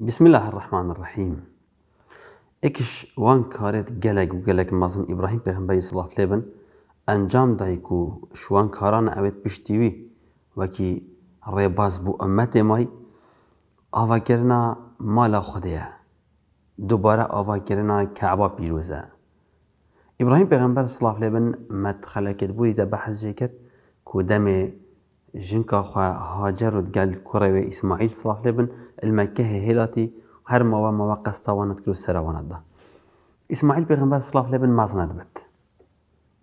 بسم الله الرحمن الرحيم اكش وان کارێت گەلێک و گەلێک مەزن ئیبراهیم پێغمبەری سڵاف لێبن ئەنجام دایک و شوان کارانە وكي پشتیوی وەکی ڕێباز بوو ئەمە تێمای ئاواکردنا مالا دوباره اوا كرنا کەعبا بيروزا ابراهيم پێغمبەر سڵاف لێبن مەتخەلەکرد بووی دە بەحەزجێ کرد کو دەمێ جنكا خوا هاجر قال كوري اسماعيل صلاح لبن المكه هيلاتي هر موا موا قستوانت كل سر ده اسماعيل بيغمبر صلاح لبن مازند بد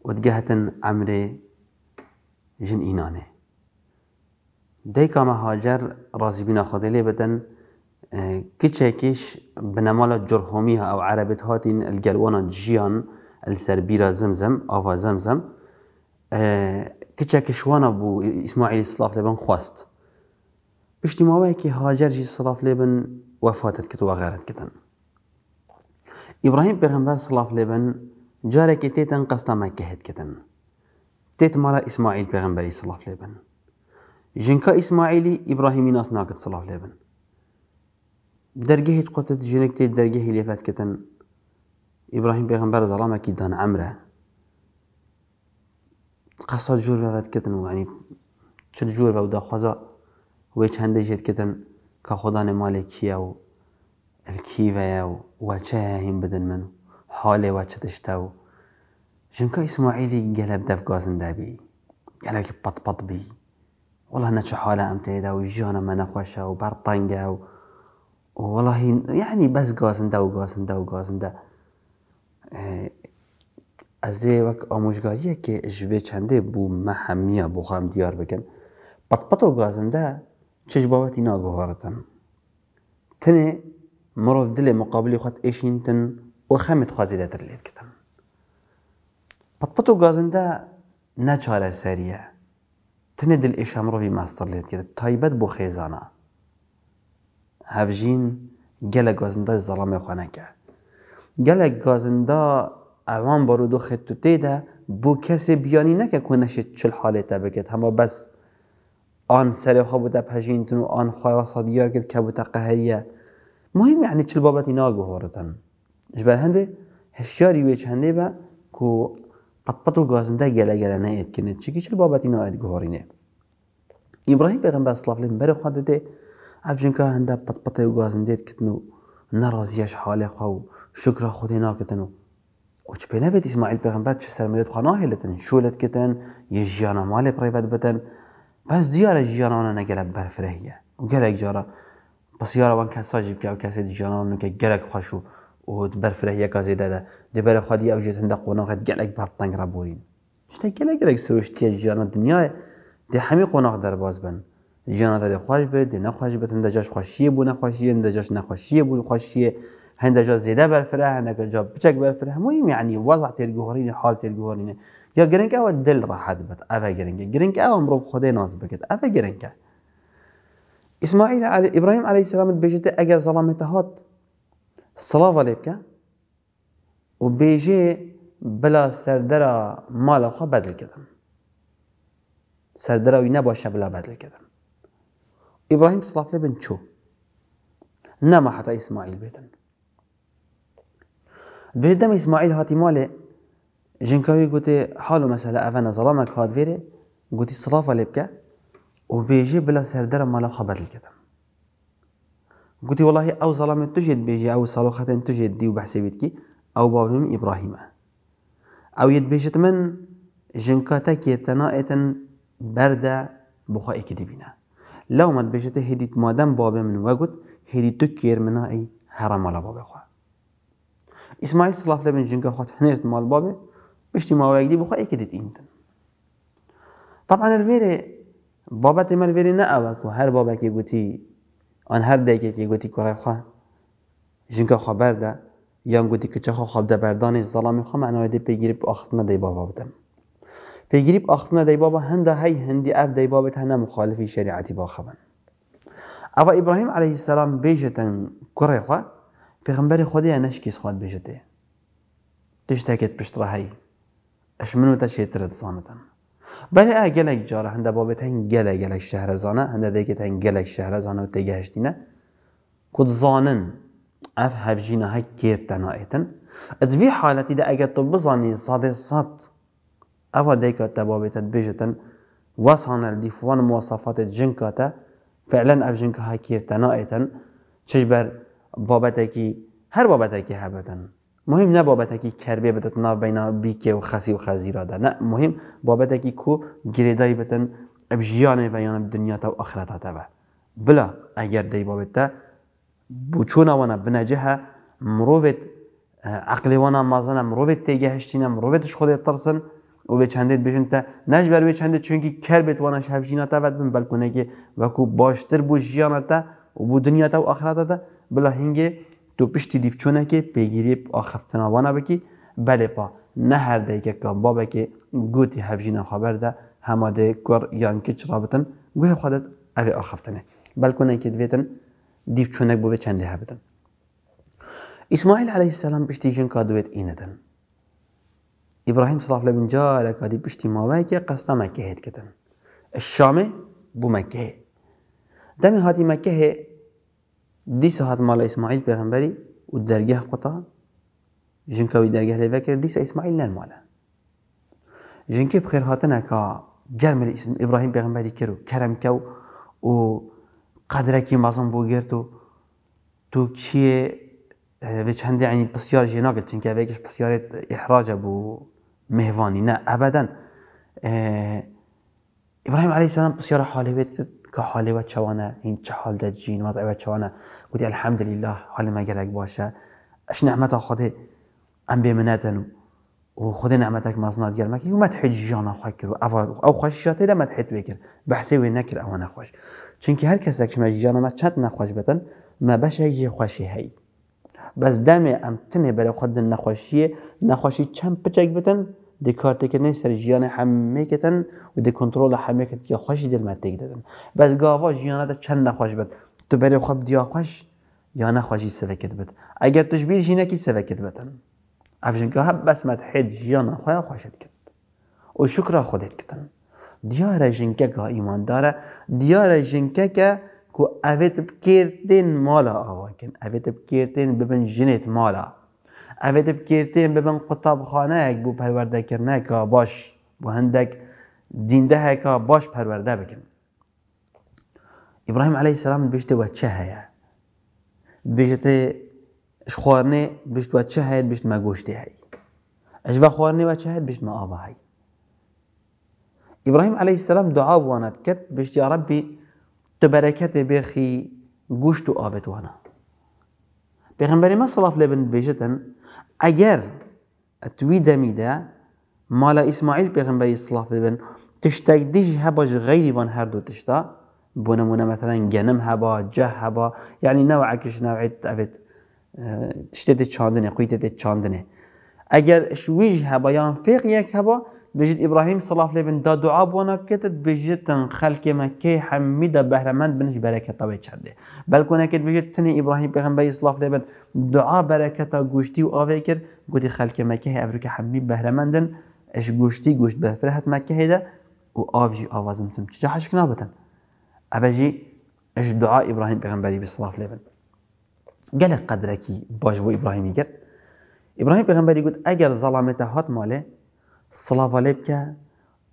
ودقهتن عمري جن اینانه دیکا ما هاجر رازی بنا خدلی بدن كتشاكيش اه، بنمالا جرهوميها أو عربت هاتين الجلوانا جيان السربيرا زمزم أو زمزم اه، کچێکی شوانە بوو ئیسماعیلی سلااف لێ بن خواست پشتی ماوەیەکی هاجەرژی سلااف لێ بن وەفاتت کردوە غارت کردن ئیبراهیم صلاف لبن لێ بن جارێکی تێتەن قەستامەکە هێتکردن تێت مالا ئیسماعیل پێغمبەری سلااف لێ بن ژنکە ئیسماعیلی ئیبراهیمی ناس ناقد صلاف لبن درجه دەرگەهیت قوتت ژنێک تێت دەرگەهی لێفەتکردن ئیبراهیم پێغمبەر زەڵامەکی دان عمره قەسە ژوورەتکردن وانی چ ژوور بە داخوازە وی چەندە که خدا خۆدانێ کیا و ئەلکیڤەیە و واچەیەهیم بدن من و حالێ وا چتشتا و ژمکە ئیسماعیلی گەلب دەفگازندابی پت پت بی والله نەچە حالە ئەم تێدا و ژیانە من نەخۆشە و بر تەنگە و والله یعنی گازن گازندا و گازندا و دا از وک آموزگاریه که جوه چنده بو مهمیه بو خام دیار بکن پت و گازنده چش اینا ناگوهارتن تنه مرو دل مقابلی خود ایشینتن و خمت خوازیده تر لید کتن پت و گازنده چاره سریه تنه دل ایش رو وی مستر لید کتن تایبت بو خیزانه هفجین گل گازنده ظلام خونه که گل گازنده اوان بارو دو خط تیده بو کسی بیانی نکه کنش چل حاله تا بگید همه بس آن سر خواب بوده پشینتون و آن خواه صادیار گید که بوده قهریه مهم یعنی چل اینا گوهارتن اش بر هنده هشیاری ویچ هنده با که قطبت و گازنده گله گله نهید کنه چکی چل اینا ناید گوهارینه ابراهیم پیغمبر صلی الله علیه بر خود ده افجن که هنده پت پت گازنده کتنو نرازیش حاله خواه شکر خود ناکتنو وچ پێنەبێت ئیسماعیل پێغمبەر چ سەرمێت خۆناهێلتن شولت کتن یە ژیانە مالێ پڕێبەت بتن بەس دیارە ژیانانە نەگەرە بەرفرەیە و گەرەێک جارە بەسیارەوان کەساژی که و کەسێت ژیانان کە گەرەك خەش و ئۆت بەرفرەیە کازێدەدا دەبەرە خودی ئەوژێت هەندە قۆناغت گەلێک بەرتەنگرا بۆین شتە سروش گەلێک سروشتیە دنیا دنیاە دێ هەمی در باز بن نه دەدە به دی جاش نەخواش بێتن دەجاش خوۆشیە بوو جاش دەجاش نەخواشیە بوون خوۆشیە هند جا زیده بلفره هندا جا بچک بلفره مهم یعنی وضع تیرگوهرینه حال تیرگوهرینه یا گرنگ او دل راحت بد اوه گرنگه گرنگ او امرو خدای ناز بکد اوه گرنگه اسماعيل علي ابراهيم عليه السلام بيجي اجر ظلمته هات که و وبيجي بلا سردرا مال خو بدل کدم سردرا وينا نباشه بلا بدل کدم ابراهيم صلاف لبن شو نما حتى اسماعيل بيتن بهش دم اسماعيل هاتي مالي جنكاوي قوتي حالو مثلا افانا ظلامك هات فيري قوتي صرافة لبكا وبيجي بلا سردر مالا خبت الكتم قوتي والله او ظلام تجد بيجي او صالوخة تجد دي وبحسبتكي او بابهم ابراهيم او يدبيجت من جنكاتك تنائة بردة بخائك كدبينا لو ما تبيجت هديت مادم بابا من وقت هديت تكير منائي هرم على بابا اسماعیل سلاف لبن جنگ خود هنرت مال بابه بشتی ما ویگدی بخوا ایک دیت اینتن طبعا الویره بابت مال الویره نه اوک و هر بابا که گوتی آن هر دیگه که گوتی کرای خواه جنگ خبر ده یان گوتی که چه خواب ده بردانش ظلام خواه معنی ده پیگیری آخفتنا دی بابا بدم پیگیری آخفتنا دی بابا هنده های هندی اف دی بابت هنه مخالفی شریعتی با او ابراهیم علیه السلام بیجتن کرای خواه خودی کیس خود نشکی سخوات بێژێ تشتێکێت پشتڕاهایی اش منو تا تە ترد زانتن بله جارا اه، ئا گەلێک جارە هەندە بۆ بێت شهر زانه گەلێک دیگه هەندە دەکێت هەنگ شهر زانه و تێگەهشتینە کوتزانن ئەف هەفژینە هە کێت تەنائێتن ئەدوی حالەتی دا حالتی ده اگه تو سات ئەوە صد تە دیگه بێتت بێژێتن وەسانە دیفوان مۆسافاتێت ژنکاتە فعلەن ئەف ژنکە هاکیر تەنائێتن چش بەر هر هر بابەتێکی بدن مهم نه بابتکی کربی بدت ناو بینا بیکێ و خسی و ده نه مهم بابتکی کو اب بتن و یانه دنیا تا و تا ئەخرەتاتەوە بلا اگر ئەگەر دەی بنجه بۆ چۆنەوەە بنەجهە مرۆڤێت عقلێوانە مازانە مرۆڤێت تێگەهشتینە مروویتش خودی ترسن و بێ تا بژنتە بر به چندید چونکی کەر بێت وانە هەفژینەتەوەت بن که کو باشتر جیانه تا و دنیا تا و ده بلا هنگه تو پشتی چونه که پیگیری آخفتنا وانا بکی بله پا نه هر دیگه که بابا که گوتی هفجین خبر ده هماده کور یان کچ رابطن گوه خودت اوی آخفتنه نه که دویتن دیپچونک بوه چنده بدن اسماعیل علیه السلام پشتی جن اینه دن. ابراهیم صلاح الله جا جار کادی پشتی ماوه که قصد مکه هید کتن الشامه بو مکه دمی هاتی مکه دي سهاد مال اسماعيل پیغمبری و درگه قطع جنکوی درگه لبکر دیسا اسماعيل نال مالا جنکی بخير هاتنا كا گرم اسم ابراهيم پیغمبری كرو كرم كو و قدره کی مازن بو گرتو تو كي آه، بيش چند یعنی يعني بسيار جناگل چون که ویکش بسیار احراج بو مهواني نا ابدا آه، ابراهيم عليه السلام بسيار حالي بيت که حال چوانه این چه حال در جین وضع چوانه گوتی الحمدلله حال ما گرگ باشه اش نعمت خود ام بمنتن و خود اک مزنات گرمه که مدح جانا خواه کرو او خوش شاته ده مدحت بکر بحثه و نکر او نخوش چون که هر کس که ما جانا ما چند نخوش بتن ما بشه یه خوشی هی بس دم ام تنه برای خود نخوشی نخوشی چند پچک بتن دی که نه سر جیان همه کتن و دی کنترول همه کتن یا خوش دل متیک دادن بس گاوا جیانه ده چند نخوش بد تو بری خوب دیا خوش یا نخوشی سوکت بد اگر توش بیرشی نکی سوکت بدن افشن که هب بس متحد جیان خواه خوشت کت و شکر خودت کتن دیار جنکه که ایمان داره دیار جنکه که کو اوید بکرتین مالا آواکن اوید بکرتین ببین جنت مالا قطاب خانه بکردێن بو پروردگار کرنه که باش دینده هەندێک که باش پرورده بکن. علیه علی بیشتی و چه هەیە؟ بێژێتێ بیشت و چه گوشتی بشتمە گۆشتی هەی. ئەشبە و چه ما آبا هی ابراهیم علی السلام دعا وانات کرد یا ربی تو برکت بخی گوشت و ئاوێتوانە. پێغمبەری مە ما لبند بن بیشتن اگر توی دمیده مالا ئیسماعیل پێغمبەری سلااف ببن تشتێک غیری وان هر دو تشتا بۆ نمونە هبا گەنم هەبا یعنی نوع هەبا یعنی نەوەعکیش ناوێت ئەبێت تشتێت چاندنێ اگر شویج ئەگەر یا هەبایان یک هبا بجد ابراهيم الله لبن دا دعا بونا كتت بجد خلق ما كي حميدا بهرمند بنش بركه طبي تشده بل كنا كت بجد تني ابراهيم بيغمبر صلاف لبن دعا بركه گوشتي و افكر گوت خلق ما كي افريكا حميد بهرمان دن اش گوشتي گوشت به فرحت ما هيدا و افجي اوازم تم چه حشكنا بتن ابجي اش دعا ابراهيم بيغمبري بصلاف لبن قال قدركي باش ابراهيم يقرد ابراهيم پیغمبری گفت اگر ظلامت هات ماله سلاوا لێ بکە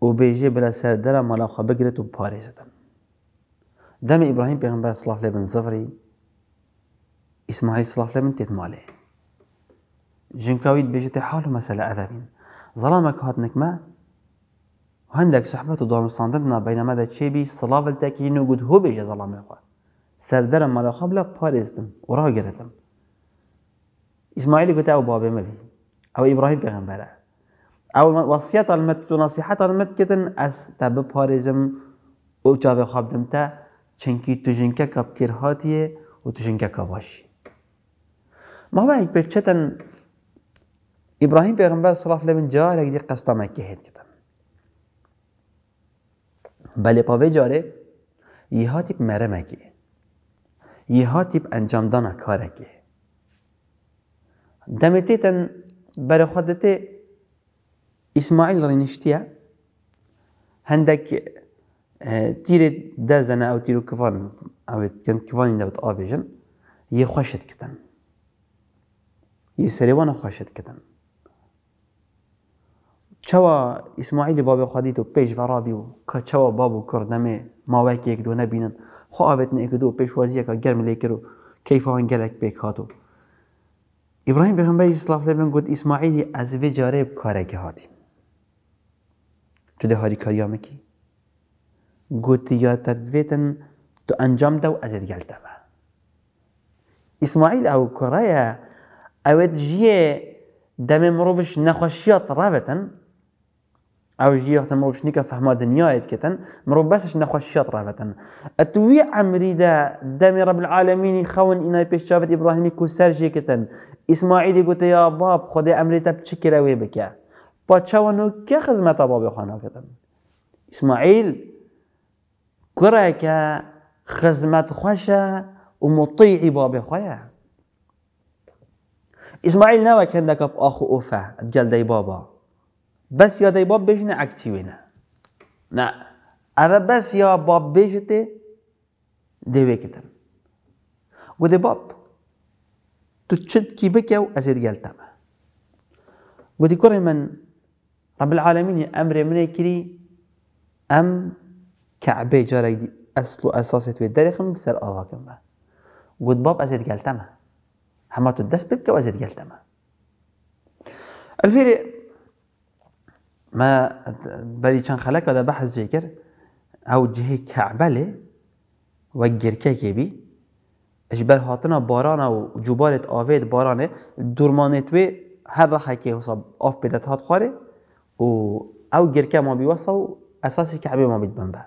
و بێژێ بە لە سەردەرە مەلاخوا بگرێت و پارێزتم دەمی ئیبراهیم پێغمبەر سلااف لبن بن زەفری ئیسماعیل سلااف لێ من تێت مالێ ژنکاویت بێژێتێ حاڵ مەسەلە ئەدەبین زەڵامەکە هات نکمە هەندێک سەحبەت و دانوستاندن نابینەمەدا چێبی سلااولتەکەین و گوت هۆ بێژە زەڵامێخوا سەردەرە مەلاخوا لە پارێزتم و ڕاگرێتم ئیسماعیلی گوتە ئەو بابێ مەبی او ئیبراهیم پێغمبەرە اول وصیت علمت تو نصیحت علمت کتن از تب پارزم او جاوه خوابدم دمتا چنکی تو جنکه کب کرهاتیه و تو جنکه کباشی ما با پیچه تن ابراهیم پیغمبر صلی الله علیه و جار یک قصد مکه هید کتن بله پا پاوه جاره یه ها تیب مرم اگه یه ها تیب انجام دانا کارکه تن برای خودتی اسماعيل رينشتيا هندك تيري دازنا او تيرو كفان او كان كفان دوت ابيجن یه خوشت کتن، یه سریوان خوشت کتن. چوا اسماعیل باب خدیت و پیش ورابی و که چوا بابو کردمه ما یک دو نبینن خو آبت نه دو پیش که گرم لیکر و کیف آن گلک بیک هاتو ابراهیم پیغمبر اسلام لبن گفت اسماعیلی از وی جاره کاره که هاتیم تو ده هاری کاریا مکی گوتی یا تدویتن تو انجام دو از دیگل دو اسماعیل او کرایا اوید جیه دم مروفش نخوشیات رابطن او جي وقت مروف شنيكا فهما دنیایت کتن مروف بسش نخوش شط رابطن اتوي عمري دا دمي رب العالمینی خون اینای پیش شافت ابراهيمي كو جی کتن اسماعیلی قلت یا باب خود امری تب چکر اوی ويبك پادشاه و نوکه خدمت با بخانه کدن اسماعیل کره که خدمت خواشه و مطیع با بخواه اسماعیل نوه کنده که آخو اوفه اتجل دی بابا بس یا دی باب بشنه اکسی وینه نه اوه بس یا باب بشته دیوه کتن و دی باب تو چند کی بکه و ازید تمه و دی من رب العالمين أمر من كري أم كعبة جاري دي أصل وأساس توي درخم بسر آواكم ما قد باب أزيد قلتما هما تدس ببك وأزيد قلتما الفيري ما بلي كان خلاك هذا بحث جيكر أو كعبة لي وجر كيكي اجبر هاتنا بارانا و جبارت آوید بارانه درمانت به هر رخه که حساب آف بدت هات خواره و او جيركا ما بيوصوا اساسي كعبي ما بيتبنبا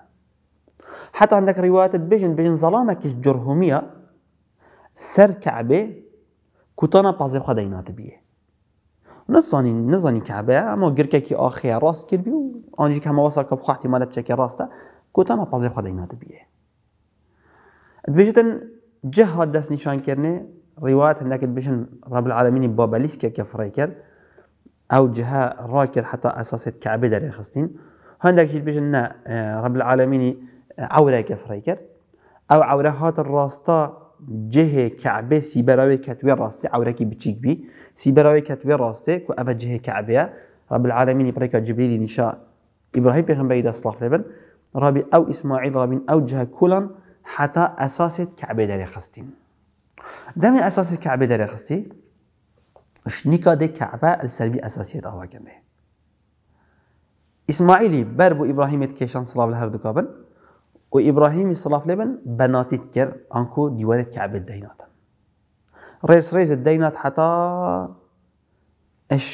حتى عندك روايات بيجن بيجن ظلامة كش جرهمية سر كعبه كوتانا بازي خدينات بيه نزاني نزاني كعبه اما جيركا كي اخي راس كير بيو انجي كما وصل كبخو احتمال بشكل راسته كوتانا بازي خدا ينات بيه بيجن جهة دس نشان كرنه روايات عندك بيجن رب العالمين بابليسكا كفريكر او جهه راكر حتى اساسيت كعبه در خستين هندك جيت بجنا آه، رب العالمين آه، عوره كفريكر او عوره هات الراستا جهه كعبه سي براوي كتوي راستي عوره كي بتشيك بي سي براوي كتوي راستي كو ابا جهه كعبه رب العالمين بريكا جبريل نشاء ابراهيم بيغمبر يدا صلاح لبن ربي او اسماعيل ربي او جهه كولان حتى اساسيت كعبه در خستين دمي اساس كعبه در خستي شنیکا ده کعبه السربی اساسیت آوا کنه اسماعیلی بر بو ابراهیمت کشان صلاف لهر دکابن و ابراهیمی صلاف لبن بناتیت کر انکو دیوار کعبه دیناتن رئيس رئيس الدينات حتى اش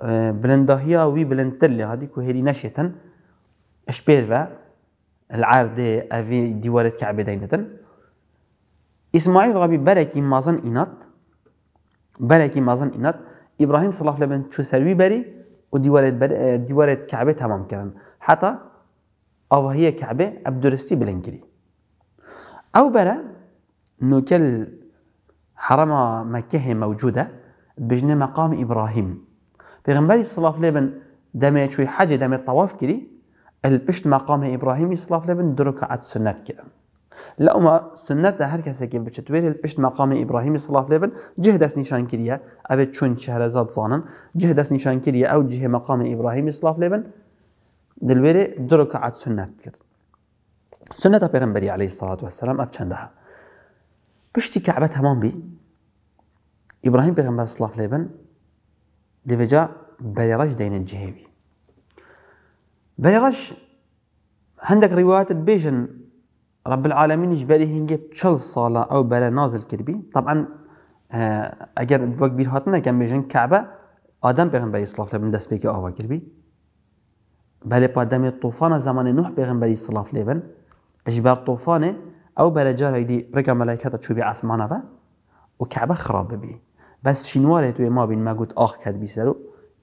اه، بلندهيا وي بلندتلي هذيك وهذي نشيتا اش بيرفا دي افي ديوار كعبه دينتن اسماعيل غبي بركي مازن انات بلکی مازن إبراهيم صلى الله لبن وسلم شو بری بري دیوارت, بر... اه، دیوارت كعبة تمام حتى أو هي كعبة أبدرستي بلنگری او برا نوكل حرم مكة موجودة بجنة مقام إبراهيم الله صلاف لبن دمي شوي حاجة دمي طواف كري البشت مقام إبراهيم صلاف لبن درکعت سنت كرن لأما سنة ده هر کسی که بچه توی پشت مقام ابراهيم صلی الله علیه و آله جه دست نشان کریه اوه چون شهرزاد زانن جه دست نشان کریه او جه مقام ابراهيم صلی الله علیه و آله دلوره درک عد سنت کرد سنت پیغمبری علیه الصلاة والسلام اف چنده بشتي کعبه تمام بی ابراهیم پیغمبر صلی الله علیه و آله دیوجا بلرج دین جهوی بلرج هندک روایت بیشن رب العالمين يجبره هنگه تشل صلاة او بلا نازل كربي طبعا آه، اگر بوق بير هاتنا کم بيجن كعبة آدم پیغمبری صلاف لبن دست بگی آوا کربی بله پا دم طوفان زمان نوح پیغمبری صلاف لبن اجبر طوفان او بلا جاره دی رقا ملائکتا تشوبي عصمانه و وكعبة خراب بي بس شنواره توي ما بين ما گوت آخ کد بی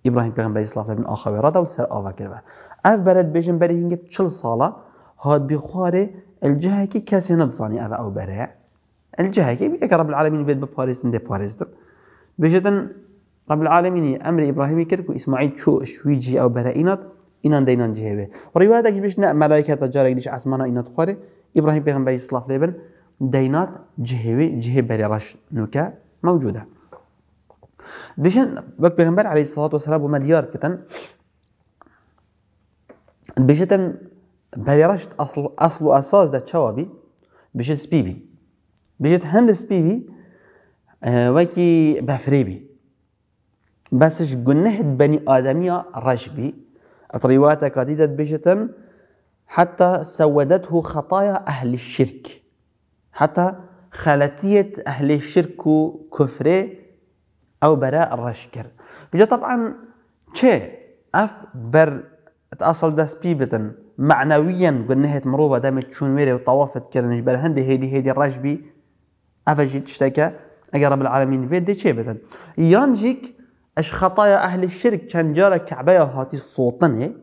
إبراهيم ابراهیم پیغمبری صلاف لبن آخوی را دا و سر آوا کربه اف بلد بيجن بري هنگه تشل صلاة هاد بخواره الجهة الجهەیەکی کەسێ نەدزانانی ئەە ئەو بەرەیە الجهەیەکی بێکە ڕب العالمین بێت بە پارێزن دێ پارێزتر بێژێتن ڕب العالمینی ئەمری ئیبراهیمی کرد و ئیسماعیل چۆ شویجی ئەو بەرە ئینات ئینان دەینان جێوێ ڕیوادەکی بشنە مەلایکەتە جارێکیش ئاسمانە ئینات خوارێ ئیبراهیم پێغم بە ئیسلاف لێبن دەینات جهێوێ جهێ بەرێ ڕەش نوکە مەوجودە بشن وەک پێغمبەر علی عليه الصلاة والسلام وما دیار كتن بێژێتن أصل أساس ذا ئاسازدا چاوابی سبيبي سپیبی هندس بيبي أه وكي بافريبي بس گونەهت بەنی بني آدميا ئەتڕیواتە أطريواتا دەت بجتن حتى سودته خطايا أهل الشرك حتى خلتية أهل الشرك كفري أو براء الرشكر بجا طبعا تشي أف بر تأصل داس بيبتن معنويا قلناها نهت مروبا دامت تشون ويري وطوافت جبال هندي هيدي هيدي الرجبي افجي تشتكى اقرب رب العالمين تشي شيبة يانجيك اش خطايا اهل الشرك كان جارة كعبايا هاتي السلطنة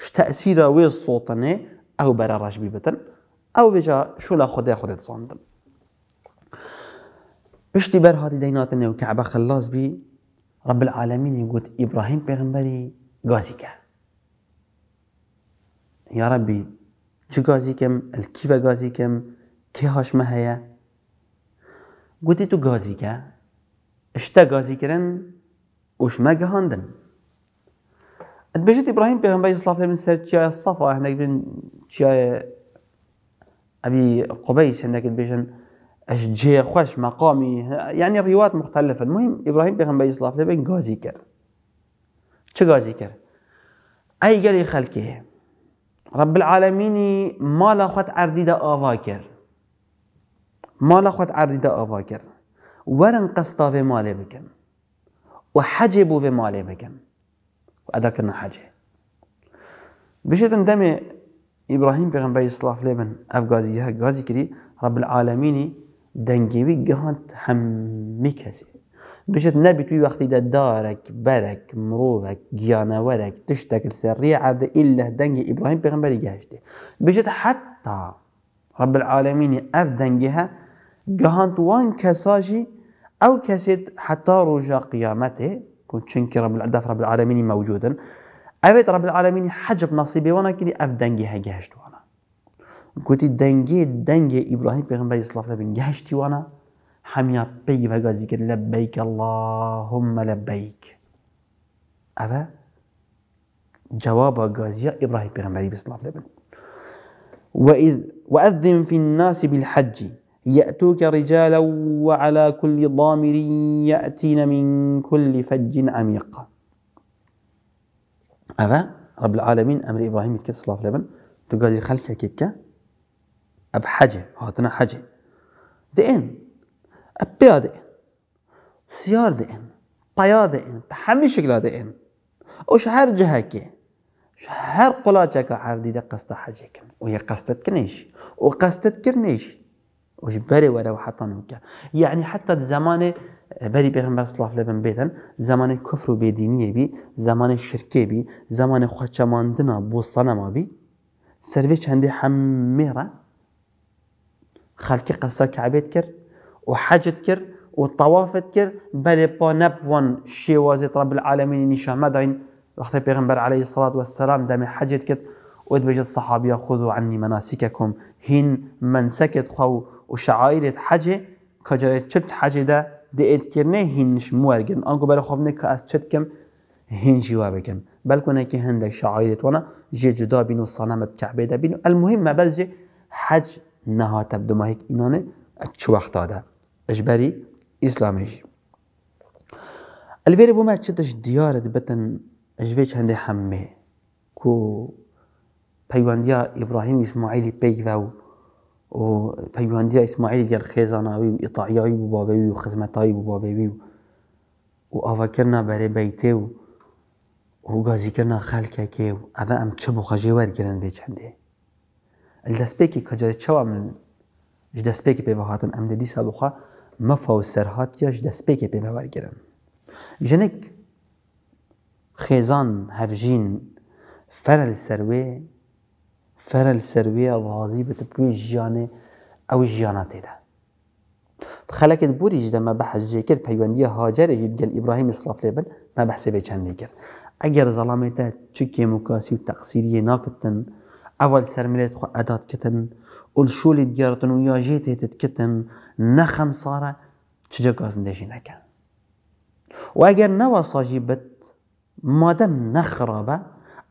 اش تأثيرا وي السلطنة او برا رجبي بتن او بجا شو لا خدي خدي تصاندن بشتي بر هاتي ديناتنا وكعبة خلاص بي رب العالمين يقول ابراهيم بيغمبري غازيكا يا ربي چه غازي كم الكيفا غازي كم كي هاش مهیا گوتی تو غازي كا اشتا غازي كرن وش ما جهاندن اتبجت ابراهيم پیغمبر صلی الله علیه و سر چای الصفا هناك بن چای ابي قبيس هناك اش جي خوش مقامي يعني الروايات مختلفة المهم ابراهيم پیغمبر صلی الله علیه و غازي كر چه غازي كر اي قال خلقه رب العالمين مالا خود عردی دا آوا ما مالا خود عرديدا دا آوا ورن قصدا في مالي بكم و في مالي بكم وأدا بکن حجي ادا کرنا إبراهيم بشتن دم ابراهیم لبن أفغازي گازی ها رب العالمين دنگیوی گهانت همی کسی باش تنبتوا وقت دارك برك مروفك جيانا ورك تشتكل سريعة إلا دنجي إبراهيم بيغمبر يجاشته باش حتى رب العالمين أف دنجها جهانت وان كساجي أو كسيت حتى رجا قيامته كنت شنك رب العدف رب العالمين موجودا أبيت رب العالمين حجب نصيبي وانا كلي أف دنجها جاشت وانا كنت دنجي دنجي إبراهيم بيغمبر يصلاف لبن جاشتي وانا حمیا پی و گازی کرد لبیک اللهم لبیک اوه جواب قازية إبراهيم بيغمبري بصلاة لبن وإذ وأذن في الناس بالحج يأتوك رجالا وعلى كل ضامر يأتين من كل فج عميق أبا رب العالمين أمر إبراهيم يتكت صلاة لبن تقول خلك كيبك أب حجة هاتنا حجة دين بي دي ان سيار ده ان بايا دي ان بحمي شكلا ده ان وش هر جهكي وش هر قلاجك عردي دي قصد حاجك وهي قصد كنيش وقصد كنيش وش بري ولا وحتى نوكا يعني حتى الزمان بري پیغمبر بس الله لبن بيتن زمان کفر و بي زمان شرکه بي زمان خودشماندنا بو صنما بی سروی چندی همه را خلقی قصه كعبيت كر وحج تكر والطواف تكر بالي بوناب ون شيوازي رب العالمين نشا مدعين وقت بيغمبر عليه الصلاة والسلام دامي حج تكر ودبجت صحابي خذوا عني مناسككم هن من سكت خو وشعائر حجه كجاي شت حجه ده ايد كرنه هنش موارجن أنكو بل خوفني كأس تشتكم هن جوابكم بل كنا كي هندك شعائر وانا جي جدا بينو صنمت كعبه ده بينو المهم ما جي حج نها تبدو ما هيك إنانه چه وقت ده اجباري اسلامي الفيري بوما تشتش ديار بتن اجفيش هندي حمي كو پیوندیا ابراهیم اسماعیلی پیک و و پیوندیا اسماعیلی گر خیزانوی و اطاعیایی و بابوی و خزمتایی و بابوی و آفاکرنا برای بیته و و گازی کرنا خلکه که و اذا ام چه بخجی ود گرن بیچنده الدسپیکی کجا چوا من جدسپیکی پیوهاتن ام دیسا خا مەفەوسەر هااتیاش دەستپێکی پێ بەوەرگرم. ژنێک خێزان هەڤژین سروی سەروێ فەرل سەروێ ڕازی بتبکوی ژیانێ ئەو ژیانە تێدا. خەلەکت بوریش ما بحث جای کرد پەیوەندیە هاجارێکی گەل ابراهیم سلااف لێ بن مە بەحسێ بێ چەندی کرد. اگر زەڵامێتە چکی مکاسی و تقصیری ناکتن اول سر ملي ادات كتن والشولي ديارتن ويا جيتي تتكتن نخم صارة تجا قازن دجينا كان واجر نوا صاجبت ما دم نخرابة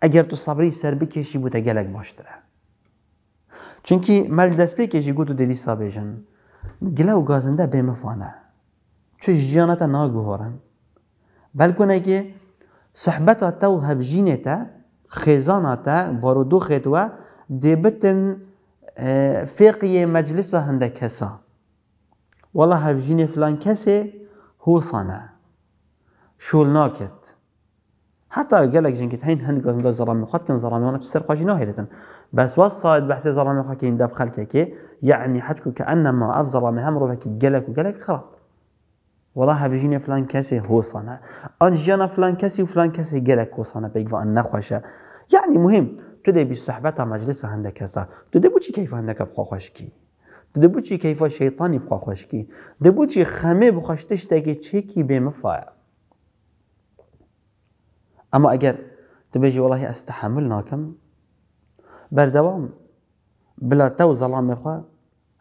اجر تصبري سر بكشي بوتا جالك باشترا چونكي مال دست بكشي قوتو ديدي صابيجن جلاو قازن ده بمفانا چو جيانا تا ناگوهورن بلکو صحبتا تو هفجینه تا خزانة تا بارودو خدوة دبتن اه، فقية مجلس هند كسا والله هفجين فلان كسي هو صنع شول ناكت حتى قال لك جنكت هين هند قزن زرامي خط كان زرامي وانا تسرق واجي ناهلة بس وصاد بحثي زرامي خاكين داب خلكك يعني حتكو كأنما أف زرامي هم روفك قالك وقالك خراب والله هبجينا فلان كاسي هو صنع آن جانا فلان كاسي وفلان كاسي کسی هو صنع بيك فان نخوشه يعني مهم تدي دی بی مجلس عندك کسا تدي بوشي كيف عندك ابقى خوشكي تدي بوشي كيف تو دی خوشكي تدي بوشي بخوا خوش کی دی بوچی خمه اما اجر تو والله استحملنا كم بردوام بلا تو ظلام خوا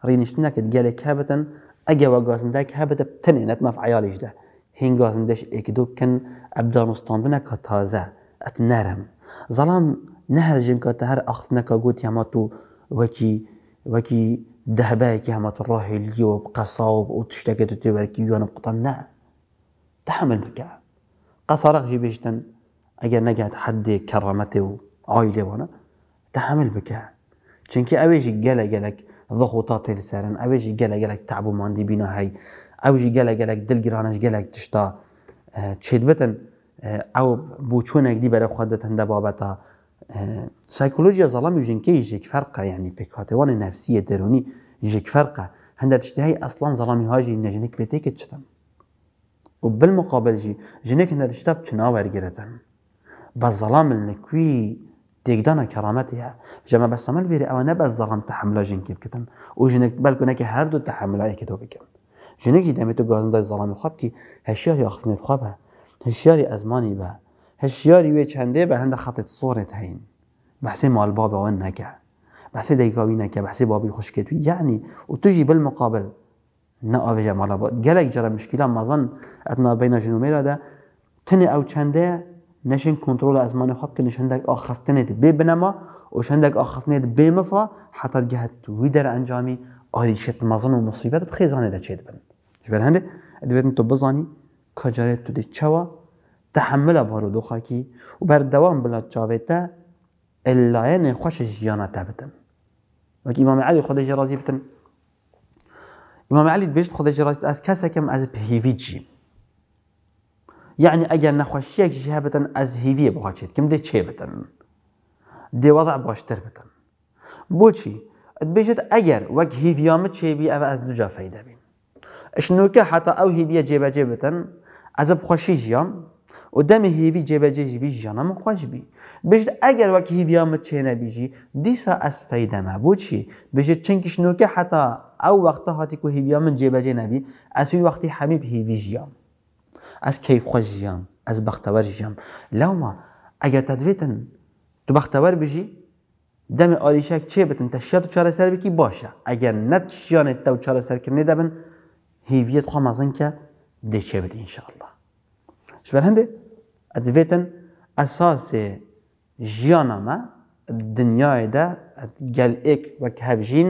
رينشتنا تقالي كابتا اگه و گازنده ئەگە وە گازندەك هەبدە تنێنێت ناف عیالیش دە هین تازه اک نرم ئەبدانستانبنە نه هر ئەک نەرم هر اخت نکا گوت هەر ئەختنەکە گوتی وکی و وەکی وەکی دەهبەیەکی هەمەت ڕاهێلیەوە قەساوب و تشتەکە و تێوەرکی یانە قوتم نه تحمل قصارق جی بیشتن اگر نگهت حد کرامت و عائله ئایلێوانە تحمل بکە چنکه اویش گەلە گلک ضغوطات سرن اوجي جلا جلك تعب ماندي بينا هاي اوجي جلا جلك دلگرانش جلك تشتا اه، بتن اه، او بو چونك دي برا خدتن دبابتا اه، سايكولوجيا ظلام يجن كي يجيك فرقه يعني بكاتوان نفسيه دروني يجيك فرقه هند تشتهي اصلا ظلامي هاجي نجنك بيتيك تشتن وبالمقابل جي جنك هند تشتاب تشنا ورجرتن بس ظلام النكوي تقدنا كرامتها جما بس ما البيري أو نبز ظلم تحمله جنك بكتن وجنك بل كناك هردو تحمله أي كتو بكم جنك جدا متو جازن داش ظلم خاب كي هالشيار يأخذني خابها هالشيار أزماني بها هالشيار يويش هندي بها هند خط الصورة تهين بحسي مع الباب أو النكع بحسي دقيقين نكع بحسي بابي خوش كتو يعني وتجي بالمقابل نا أوي جمال باب جلك جرى مشكلة ما ظن أتنا بين جنوميرا ده تني أو تشندي نشن كنترول از من خب نش عندك آخر تنت ببنما وش عندك آخر تنت بمفا حتى جهت ويدر انجامي آدي شت مزن ومصيبات خيزانه دا چيد بن جبر هند دويتن تو بزاني كجارت تو دي چوا تحمل بارو دو خاكي وبر دوام بلا چاويتا اللاين خوش جيانا تابتن وك امام علي خدج راضي بتن امام علي بيشت خدج راضي از كسكم از بهيفيجي یعنی ئەگەر نەخۆشیەکیش از ئەز هیویە بخواچێت کەم دێ چێ بن وضع باشتر بن اگر بێژێت ئەگەر وەک هیڤیامە چێبی از ئەس دوجا فەیدەبین شنوکە حتا او هیویە جێبەجێ بن ئەزە بخۆشی ژیان و دم هیوی جێبەجێژبی ژیانە من خۆشبی اگر ئەگەر وەک هیڤیامە چێنەبیژی دیسا ئەس فەیدەمە بۆچی بژێت چەندکی شنوکە حتا او وەختە هاتی و هیویا من جێبەجێ نەبی ئەسوی وەختی هەمیب هیوی ژیان از کیف کیفخۆش ژیان از بەختەوەەر ژیان اگر اگر تدویتن تو بەختەوەەر بژی دم آریشک چێ بتن تە شێت و سر بکی باشه. اگر نەت ژیانێت تە و چارەسەرکردێ دەبن هیویت خۆ مەزنکە دەچێ بێت ئینشاءله شبەر هەندێ دنیا ئەساسێ ژیانەمە دنیاێدا گەل ئێک وەک هەڤژین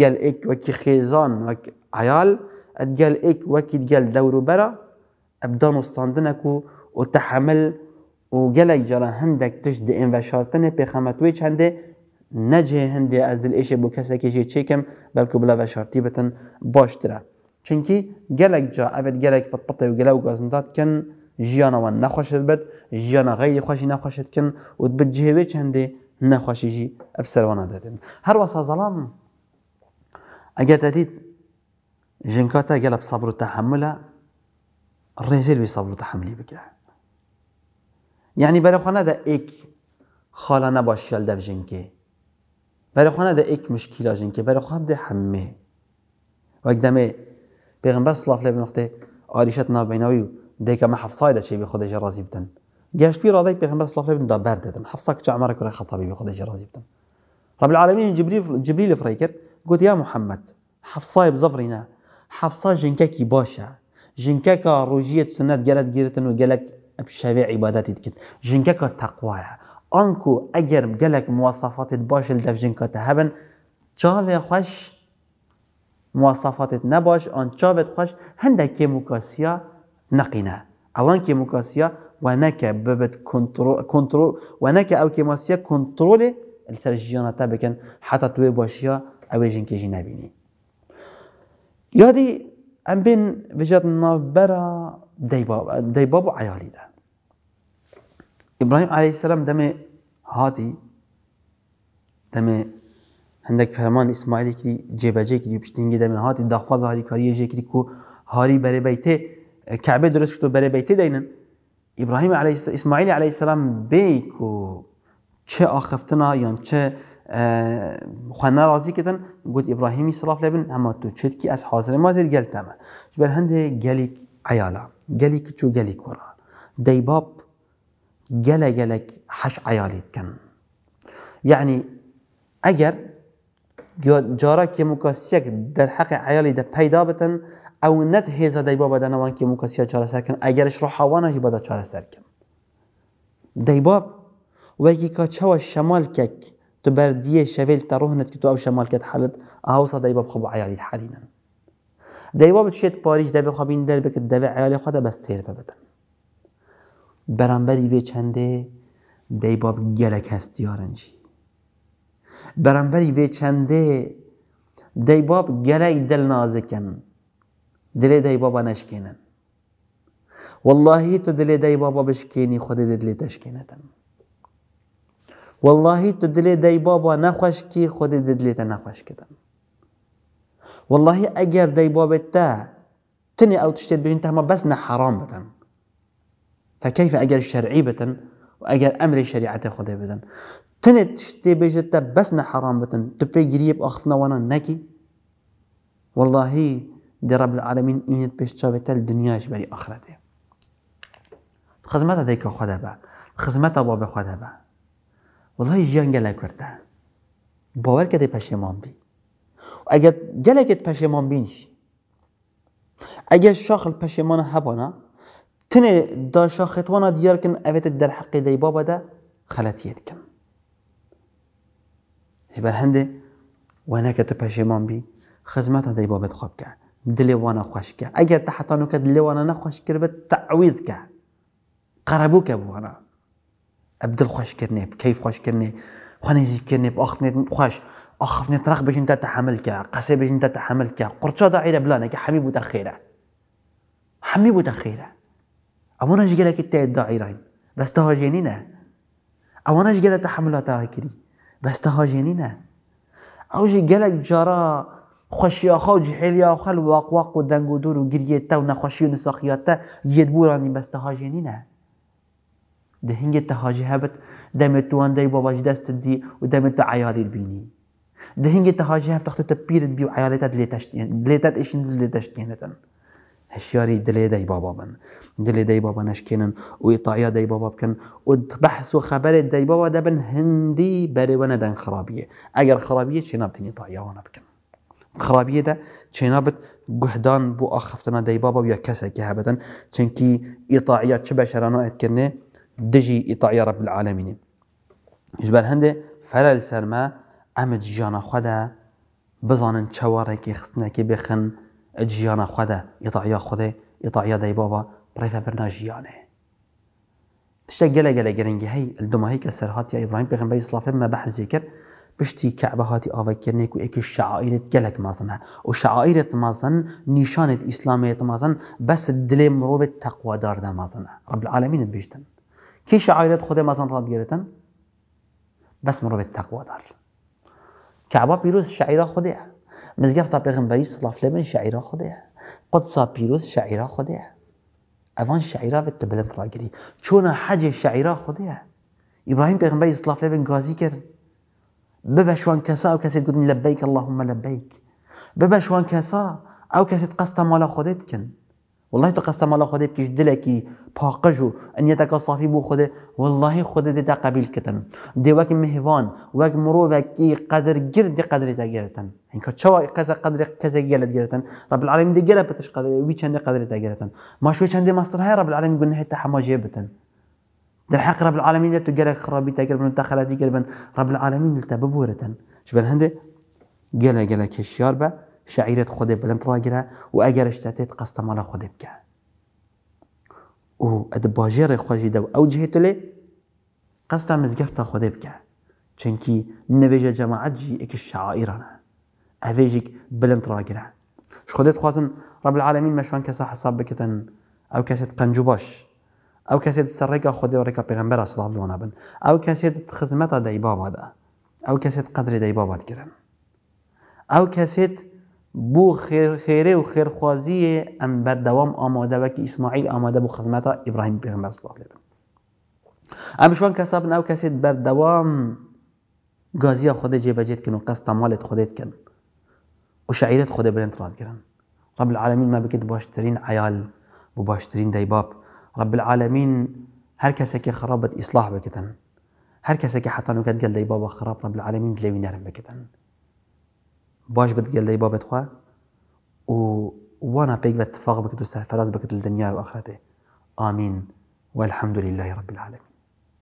گل اک وەکی خیزان وەک عیال و کی وەکی دورو برا بدانو ستاندنك وتحمل وجلك جرا هندك تجد إن وشارتن بخمت ويش هنده نجه هنده از دل ايشه بو کسا که جه چیکم بلکه بلا وشارتی بتن باش دره چونکی گلک جا اوید گلک بد بطه و گلو گازنداد کن جیانا و نخوشت بد جیانا غیر خوشی نخوشت کن و بد جهه ویچ هنده نخوشی جی ابسروانه دادن هر واسا ظلام اگر تدید جنكاتا جلب صبر وتحمله الرجل بيصبر تحملي بكره يعني برای خانه ده إيك خالا نباش شل دف جنکه برای خانه ده إيك مشكلة جنکه برای خانه ده همه و اگدمه پیغمبر صلاة الله علیه آريشتنا آریشت ديكا ما حفصا ده چه بی خودش راضی جاش گشتی راضی پیغمبر صلی الله علیه دا برد دادن حفصا کجا عمر کرا خطابي بی خودش راضی رب العالمين جبريل جبريل فريكر قلت يا محمد حفصا بزفرینا حفصا جنکه کی ژنکەکە روجية سنة گەلت جيرتن وجلك بشبع عباداتي تكت دکرد ژنکەکە أنكو أجر جلك مواصفات باش دەف ژنکەتە تهبن چاوێ خش مواصفات نباش أن چاوێت خش هندا كيموكاسيا نقنا ئەوان کێموکاسیا وەنەکە ببێت کنترۆ كنترول ئەو کێماسیە کنترۆلێ لەسەر ژیانە تا بکەن حتا توێ باشیە ئەوێ ژنکێژی نبینی بین وجد بژات برا دیباب و ده. ابراهیم علیه السلام دەمێ هاتی دەمێ هەندێک فەرمان ئیسماعیلێکی جێبەجێکی پشتنگی دەمێ هاتی داخواز هاریکاریە ژێکری و هاری بیته، کعبه درست و بەرەبەیتێ دەینن ئیبراهیم اسماعیلی علیه السلام بێک و چه آخفتنا یا چه آه، خوانا رازی کتن گوت ابراهیمی صلاف لبن اما تو چد کی از حاضر ما زید گل تمه جبر هنده گلیک عیالا گلیک چو گلیک ورا دیباب گله گلک حش عیالیت کن یعنی اگر جارا که مکاسیک در حق عیالی ده پیدا بتن او نت هیزا دیباب نوان که مکاسیه چاره سر کن اگرش رو حوانا هی بدا چاره سر کن دیباب وگی که چوا شمال کک تبردية شفيل تروهنة كتو أو شمال كت ئەو شەمالکەت حالت ئاوسا دەیبە بخۆ بە عیالیت حالینن دايبا بچێت پاریش دەبێ خۆبین دەربێکت دەبێ عیالی خۆدا بەستێر ببن بەرامبەری وێ چەندێ دەیبا گەلە کەس دیارنجی بەرامبەری وێ چەندێ دەیباب گەلای دل نازکەن دلێ دەیبا بە نەشکێنن واللهی تو دل دەیبا بە بشکێنی خودی دلێ تەشکێنەتەن والله تدلي داي بابا نخوش کی خود دلیت نخوش کدن والله اگر داي بابا تا تني او تشتد بين تهما بس حرام بتن فكيف اجل شرعي بتن اگر امر شريعه خدي بتن تني بجن تا بس حرام بتن تبي قريب اخفنا وانا نكي والله دي رب العالمين إن بيشتابتا الدنيا جبري اخرته خزمتا ديك خدبا خزمتا بابا خدبا والله جیان گله کرده باور کده پشیمان بی اگر گله کت پشیمان بینش اگر شاخل پشیمان هبانه تنه دا شاخت وانا دیار کن اویت در حقی دی بابا ده خلطیت کن جبر هنده وانا کت پشیمان بی خزمتا دی بابت خواب که دلی وانا خوش که اگر تحتانو که دلی وانا نخوش کربت تعویض که قربو که وانا ابدل خوش كرني بكيف خوش كرني خاني زي كرني باخفني خوش اخفني طرق باش انت تحملك قسي باش انت تحملك قرشا داعي بلانك حمي بوتا حبيب حمي بوتا خيره او انا جيلك انت الداعيرين بس تهاجينينا او انا جيلك تحملات هكري بس تهاجينينا او جيلك جرا خوشي اخو و جحيل يا اخا الواق واق و دنگودور و گريتا يدبوراني بس تهاجينينا ده هنگ تهاجی هبت دم تو اندی باباج دست دی و دم تو عیالی بینی ده هنگ تهاجی هبت تخت تپیرت بی و عیالت لیتشت لیتاد اشند لیتشت کنتن هشیاری دلی دی بابا بن دلی دی بابا نشکنن و ويطايا دی بابا بکن و بحث و خبر دی بابا دبن هندی بری و ندن خرابیه اگر خرابیه چی نبتن طايا و نبکن خرابیه ده چی نبت گهدان بو اخفتنا دی بابا و یا کسی که هبتن چنکی اطاعيه چه بشرانا اتكنه دجي إطاعي رب العالمين جبال هندي فلا لسر ما أمد جيانا خدا بزانن چاوەڕێکی خستنەکی بخن جيانا خدا إطاعي خدا إطاعي داي بابا بڕێفە بەرناژیانێ تشتێک گەلە گەلە گەرنگی هەی دماهی هيك سەرهاتی ئیبراهیم إبراهيم سلافێ مە بەحزی بحث ذكر بشتي كعبة هاتي که كرنك شعائرت الشعائر تقلق مازنها وشعائر مازن نشانة إسلامية مازن بس دل تقوى دار دا مازنها رب العالمين بيشتن که شعایرت مزن را گرفتن بس مرو به تقوا دار کعبه پیروز شعیرا خوده تا پیغمبری صلاف لبن شعیرا خوده قدسا پیروز شعیرا خوده اوان شعیرا به تبلند را گری چون حج شعیرا خوده ابراهیم پیغمبری صلاف لبن گازی کر ببشوان کسا او کسی گودن لبیک اللهم لبیک ببشوان کسا او کسی قصد مالا خودت کن والله تقسم الله خدي بكش دلكي باقجو أن يتك صافي بو خدي والله خدي دي قبيل كتن دي واك مهوان واك مرو كي قدر جر دي قدر تا جرتن يعني كتشوا كذا قدر كذا جلد جرتن رب العالمين دي جلت بتش قدر ويشان دي قدر تا جرتن ما شو ويشان دي مصدر هاي رب العالمين قلنا هي تحما جيبتن در حق رب العالمين لا تجرك خرابي تجربن تخلاتي جربن رب العالمين لتببورتن شبه هندي جلا جلا كشيار بقى شعيرت خود بلند را گیره و اگر اشتاتت قصد مالا خود بکه و اد باجر خوشی دو او جهتله قصد مزگفت خود بکه چنکی نویج جماعت جی اک شعائرانه اویجیک بلند را ش خودت خوازن رب العالمین مشوان کسا حساب بکتن او کسید قنجو باش او کسید سرگا خود و رکا پیغمبر الله عليه بن او کسید خزمت دای بابا دا او کسید قدر دای بابا گرن او کسید بو خیر خیره و خیرخوازی ام بر دوام آماده و که اسماعیل آماده بو خدمت ابراهیم پیغمبر صلی الله علیه و ام شوان کسب نو کسی بر دوام گازی خود جبجت کن و قصد مالت خودت کن و شعیرت خود بلند راد گرن رب العالمین ما بکد باشترین عیال و باشترین دیباب رب العالمین هر کسی که خرابت اصلاح بکتن هر کسی که حتی نکد گل دیباب خراب رب العالمین دلوی نرم بکتن باش بدل لي بابت خوا و وانا بيك بتفاق بكتو سرفراز بكتو الدنيا واخرته امين والحمد لله رب العالمين